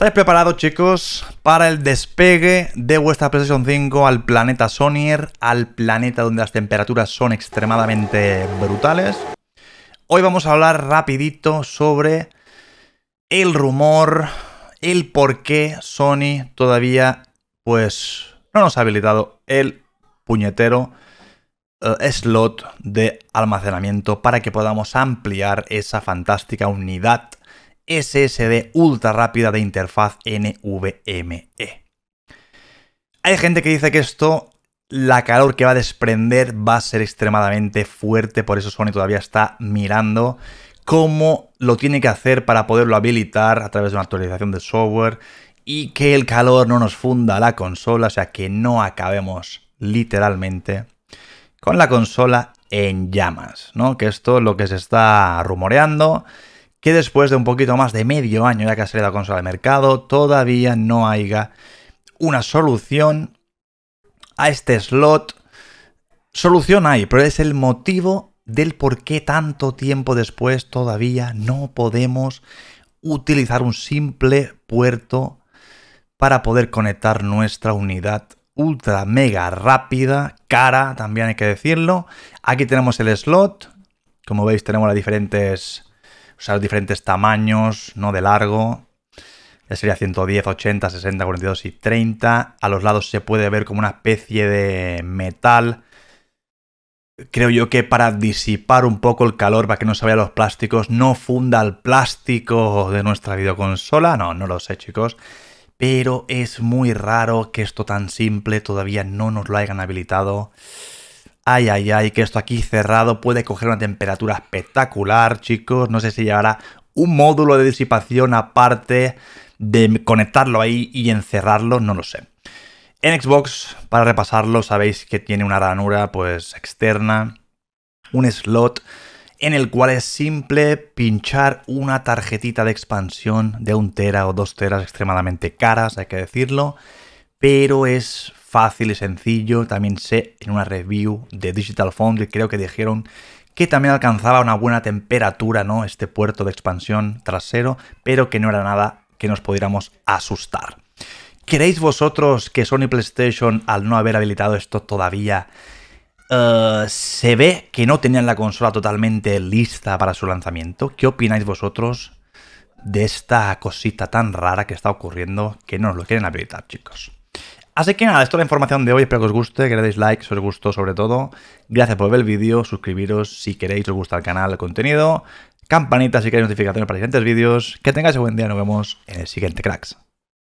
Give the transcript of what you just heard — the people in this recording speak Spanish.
¿Estáis preparados, chicos, para el despegue de vuestra PlayStation 5 al planeta Sonyer, al planeta donde las temperaturas son extremadamente brutales? Hoy vamos a hablar rapidito sobre el rumor, el por qué Sony todavía, pues, no nos ha habilitado el puñetero eh, slot de almacenamiento para que podamos ampliar esa fantástica unidad SSD ultra rápida de interfaz NVMe. Hay gente que dice que esto, la calor que va a desprender va a ser extremadamente fuerte, por eso Sony todavía está mirando cómo lo tiene que hacer para poderlo habilitar a través de una actualización de software y que el calor no nos funda la consola, o sea que no acabemos literalmente con la consola en llamas, ¿no? Que esto es lo que se está rumoreando que después de un poquito más de medio año ya que ha salido la consola al mercado, todavía no haya una solución a este slot. Solución hay, pero es el motivo del por qué tanto tiempo después todavía no podemos utilizar un simple puerto para poder conectar nuestra unidad ultra mega rápida, cara, también hay que decirlo. Aquí tenemos el slot, como veis tenemos las diferentes o sea, diferentes tamaños, ¿no? De largo. Ya sería 110, 80, 60, 42 y 30. A los lados se puede ver como una especie de metal. Creo yo que para disipar un poco el calor, para que no se vean los plásticos, no funda el plástico de nuestra videoconsola. No, no lo sé, chicos. Pero es muy raro que esto tan simple todavía no nos lo hayan habilitado. Ay, ay, ay, que esto aquí cerrado puede coger una temperatura espectacular, chicos. No sé si llevará un módulo de disipación aparte de conectarlo ahí y encerrarlo, no lo sé. En Xbox, para repasarlo, sabéis que tiene una ranura pues externa, un slot en el cual es simple pinchar una tarjetita de expansión de un tera o dos teras extremadamente caras, hay que decirlo, pero es fácil y sencillo. También sé en una review de Digital Foundry, creo que dijeron que también alcanzaba una buena temperatura, ¿no? Este puerto de expansión trasero, pero que no era nada que nos pudiéramos asustar. queréis vosotros que Sony PlayStation, al no haber habilitado esto todavía, eh, se ve que no tenían la consola totalmente lista para su lanzamiento. ¿Qué opináis vosotros de esta cosita tan rara que está ocurriendo que no nos lo quieren habilitar, chicos? Así que nada, esto es la información de hoy. Espero que os guste, que le deis like si os gustó sobre todo. Gracias por ver el vídeo, suscribiros si queréis, os gusta el canal, el contenido. Campanita si queréis notificaciones para diferentes vídeos. Que tengáis un buen día, nos vemos en el siguiente, cracks.